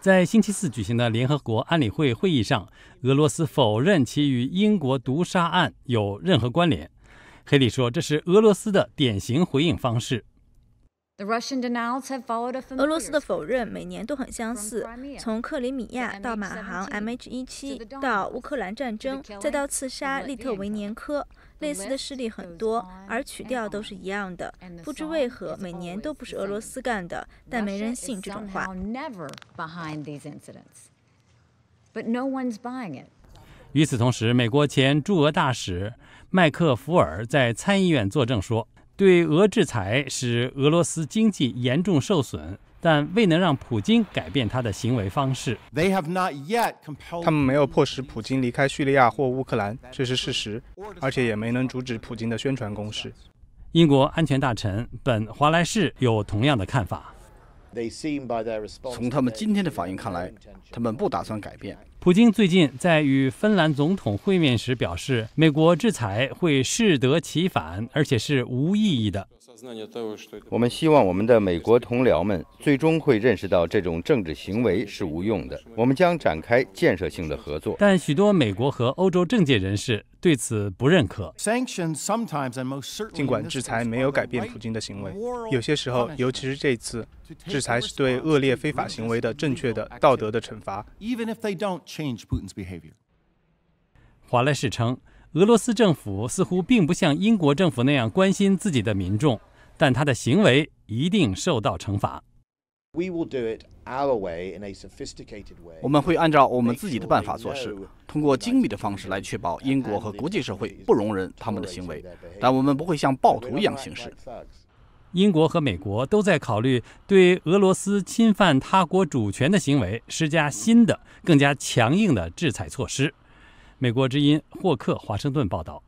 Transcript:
在星期四举行的联合国安理会会议上，俄罗斯否认其与英国毒杀案有任何关联。黑利说：“这是俄罗斯的典型回应方式。”俄罗斯的否认每年都很相似，从克里米亚到马航 MH17 到乌克兰战争，再到刺杀利特维年科，类似的事例很多，而曲调都是一样的。不知为何，每年都不是俄罗斯干的，但没人信这种话。与此同时，美国前驻俄大使麦克福尔在参议院作证说。对俄制裁使俄罗斯经济严重受损，但未能让普京改变他的行为方式。他们没有迫使普京离开叙利亚或乌克兰，这是事实，而且也没能阻止普京的宣传攻势。英国安全大臣本·华莱士有同样的看法。从他们今天的反应看来，他们不打算改变。普京最近在与芬兰总统会面时表示，美国制裁会适得其反，而且是无意义的。我们希望我们的美国同僚们最终会认识到这种政治行为是无用的。我们将展开建设性的合作，但许多美国和欧洲政界人士对此不认可。尽管制裁没有改变普京的行为，有些时候，尤其是这次，制裁是对恶劣非法行为的正确的道德的惩罚。华莱士称，俄罗斯政府似乎并不像英国政府那样关心自己的民众。但他的行为一定受到惩罚。我们会按照我们自己的办法做事，通过精密的方式来确保英国和国际社会不容忍他们的行为。但我们不会像暴徒一样行事。英国和美国都在考虑对俄罗斯侵犯他国主权的行为施加新的、更加强硬的制裁措施。美国之音霍克华盛顿报道。